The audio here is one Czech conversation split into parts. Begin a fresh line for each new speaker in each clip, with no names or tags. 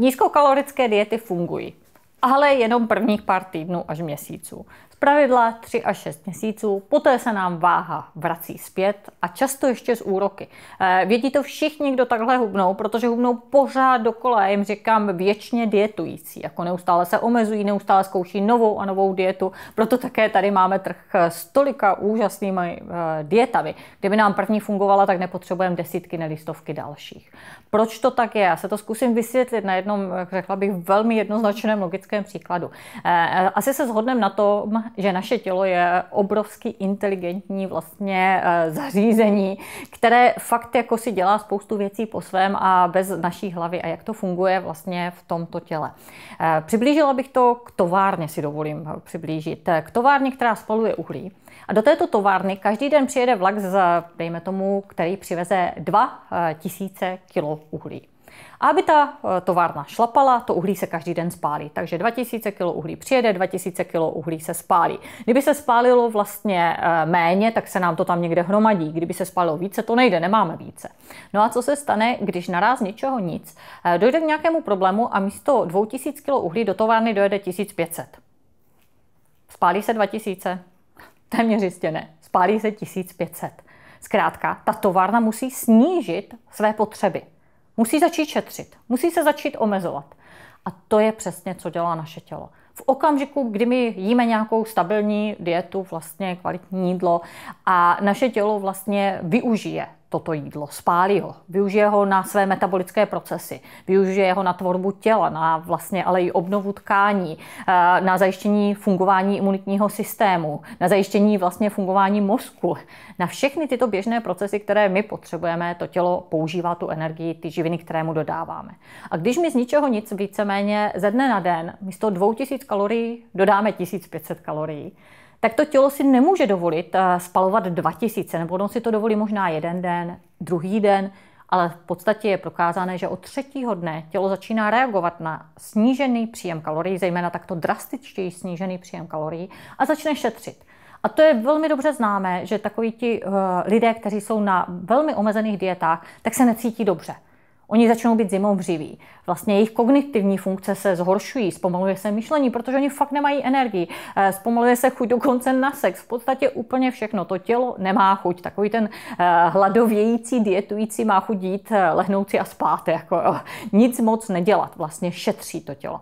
Nízkokalorické diety fungují ale jenom prvních pár týdnů až měsíců. Z pravidla 3 až 6 měsíců, poté se nám váha vrací zpět a často ještě z úroky. Eh, vědí to všichni, kdo takhle hubnou, protože hubnou pořád dokola, já jim říkám věčně dietující, jako neustále se omezují, neustále zkouší novou a novou dietu, proto také tady máme trh eh, s tolika úžasnými eh, dietami. Kdyby nám první fungovala, tak nepotřebujeme desítky, ne stovky dalších. Proč to tak je? Já se to zkusím vysvětlit na jednom, řekla bych, velmi jednoznačném logickém klasickém příkladu. Eh, eh, asi se shodneme na tom, že naše tělo je obrovský inteligentní vlastně eh, zařízení, které fakt jako si dělá spoustu věcí po svém a bez naší hlavy a jak to funguje vlastně v tomto těle. Přiblížila bych to k továrně, si dovolím přiblížit. K továrně, která spaluje uhlí. A do této továrny každý den přijede vlak z, dejme tomu, který přiveze 2 kg kilo uhlí. A aby ta eh, továrna šlapala, to uhlí se každý den spálí. Takže 2000 kg uhlí přijede, 2000 kg uhlí se spálí. Kdyby se spálilo vlastně eh, méně, tak se nám to tam někde hromadí. Kdyby se spálilo více, to nejde, nemáme více. No a co se stane, když naraz ničeho nic? Eh, dojde k nějakému problému a místo 2000 kg uhlí do továrny dojede 1500. Spálí se 2000? Téměř jistě ne. Spálí se 1500. Zkrátka, ta továrna musí snížit své potřeby. Musí začít šetřit, musí se začít omezovat. A to je přesně, co dělá naše tělo. V okamžiku, kdy my jíme nějakou stabilní dietu, vlastně kvalitní jídlo a naše tělo vlastně využije toto jídlo, spálí ho, využije ho na své metabolické procesy, využije ho na tvorbu těla, na vlastně ale i obnovu tkání, eh, na zajištění fungování imunitního systému, na zajištění vlastně fungování mozku. Na všechny tyto běžné procesy, které my potřebujeme, to tělo používá tu energii, ty živiny, které mu dodáváme. A když mi z ničeho nic víceméně ze dne na den místo 2000 kalorií dodáme 1500 kalorií, tak to tělo si nemůže dovolit eh, spalovat 2000, nebo ono si to dovolí možná jeden den, druhý den, ale v podstatě je prokázané, že od třetího dne tělo začíná reagovat na snížený příjem kalorií, zejména takto drastičtěji snížený příjem kalorií, a začne šetřit. A to je velmi dobře známé, že takoví ti uh, lidé, kteří jsou na velmi omezených dietách, tak se necítí dobře. Oni začnou být zimou břiví. Vlastně jejich kognitivní funkce se zhoršují, zpomaluje se myšlení, protože oni fakt nemají energii. Eh, zpomaluje se chuť dokonce na sex. V podstatě úplně všechno. To tělo nemá chuť. Takový ten eh, hladovějící, dietující má chuť jít, eh, lehnout si a spát. Jako, jo. Nic moc nedělat. Vlastně šetří to tělo.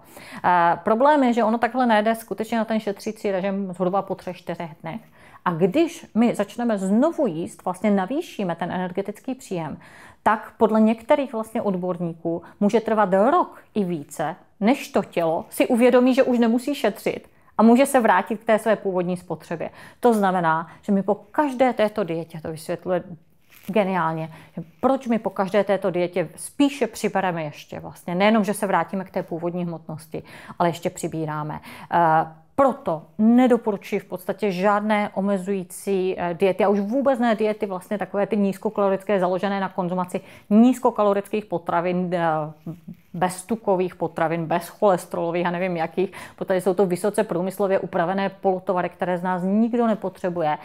Problém je, že ono takhle nejde skutečně na ten šetřící režim zhruba po třech, čtyřech dnech. A když my začneme znovu jíst, vlastně navýšíme ten energetický příjem, tak podle některých vlastně odborníků může trvat rok i více, než to tělo si uvědomí, že už nemusí šetřit a může se vrátit k té své původní spotřebě. To znamená, že mi po každé této dietě, to vysvětluje geniálně, proč mi po každé této dietě spíše přibereme ještě vlastně. Nejenom, že se vrátíme k té původní hmotnosti, ale ještě přibíráme. Eh, proto nedoporučuji v podstatě žádné omezující eh, diety a už vůbec ne diety vlastně takové ty nízkokalorické založené na konzumaci nízkokalorických potravin, eh, bez tukových potravin, bez cholesterolových a nevím jakých, protože jsou to vysoce průmyslově upravené polotovary, které z nás nikdo nepotřebuje.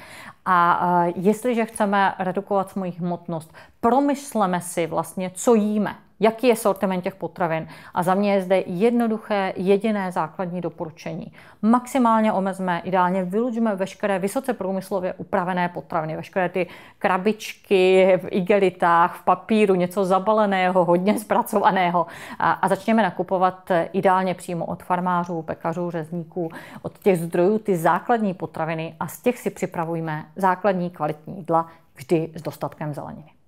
A eh, jestliže chceme redukovat svoji hmotnost, promysleme si vlastně, co jíme jaký je sortiment těch potravin. A za mě je zde jednoduché, jediné základní doporučení. Maximálně omezme, ideálně vylučme veškeré vysoce průmyslově upravené potraviny, veškeré ty krabičky v igelitách, v papíru, něco zabaleného, hodně zpracovaného a, a začněme nakupovat ideálně přímo od farmářů, pekařů, řezníků, od těch zdrojů ty základní potraviny a z těch si připravujme základní kvalitní jídla vždy s dostatkem zeleniny.